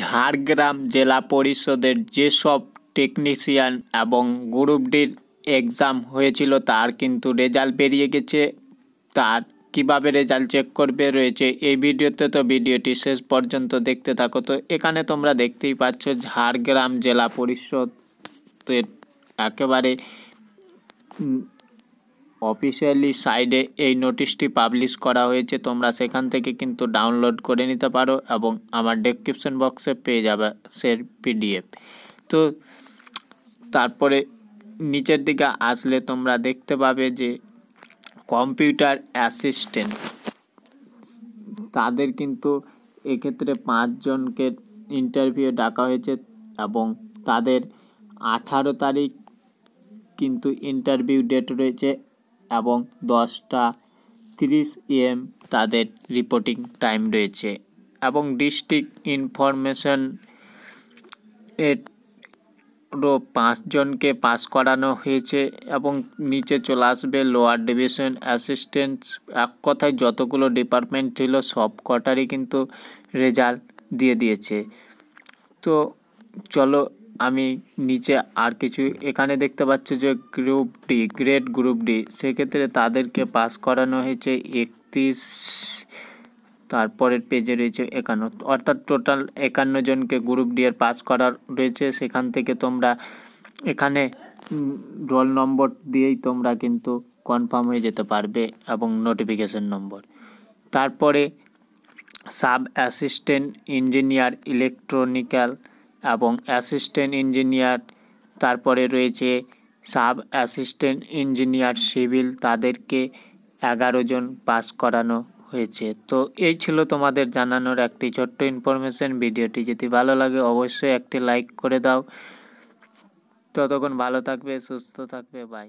ঝাড়গ্রাম জেলা পরিষদের যেসব টেকনিশিয়ান এবং গ্রুপ ডির এক্সাম হয়েছিল তার কিন্তু রেজাল্ট বেরিয়ে গেছে তার কিভাবে রেজাল্ট চেক করবে রয়েছে এই ভিডিওতে তো ভিডিওটি শেষ পর্যন্ত দেখতে থাকো তো এখানে তোমরা দেখতেই পাচ্ছ ঝাড়গ্রাম জেলা পরিষদের একেবারে অফিসিয়ালি সাইডে এই নোটিশটি পাবলিশ করা হয়েছে তোমরা সেখান থেকে কিন্তু ডাউনলোড করে নিতে পারো এবং আমার ডেসক্রিপশন বক্সে পেয়ে যাবে সের পিডিএফ তো তারপরে নিচের দিকে আসলে তোমরা দেখতে পাবে যে কম্পিউটার অ্যাসিস্ট্যান্ট তাদের কিন্তু এক্ষেত্রে পাঁচজনকে ইন্টারভিউ ডাকা হয়েছে এবং তাদের আঠারো তারিখ কিন্তু ইন্টারভিউ ডেট রয়েছে এবং দশটা তিরিশ এম তাদের রিপোর্টিং টাইম রয়েছে এবং ডিস্ট্রিক্ট ইনফরমেশন এর পাঁচজনকে পাস করানো হয়েছে এবং নিচে চলে আসবে লোয়ার ডিভিশন অ্যাসিস্ট্যান্ট এক কথায় যতগুলো ডিপার্টমেন্ট ছিল সব কটারই কিন্তু রেজাল্ট দিয়ে দিয়েছে তো চলো আমি নিচে আর কিছু এখানে দেখতে পাচ্ছি যে group D grade group D সেক্ষেত্রে তাদেরকে পাস করানো হয়েছে একত্রিশ তারপরের পেজে রয়েছে একান্ন অর্থাৎ টোটাল একান্ন জনকে গ্রুপ ডি এর পাস করার রয়েছে সেখান থেকে তোমরা এখানে রোল নম্বর দিয়েই তোমরা কিন্তু কনফার্ম হয়ে যেতে পারবে এবং নোটিফিকেশন নম্বর তারপরে সাব অ্যাসিস্ট্যান্ট ইঞ্জিনিয়ার ইলেকট্রনিক্যাল এবং অ্যাসিস্ট্যান্ট ইঞ্জিনিয়ার তারপরে রয়েছে সাব অ্যাসিস্ট্যান্ট ইঞ্জিনিয়ার সিভিল তাদেরকে এগারো জন পাস করানো হয়েছে তো এই ছিল তোমাদের জানানোর একটি ছোট্ট ইনফরমেশন ভিডিওটি যদি ভালো লাগে অবশ্যই একটি লাইক করে দাও ততক্ষণ ভালো থাকবে সুস্থ থাকবে বাই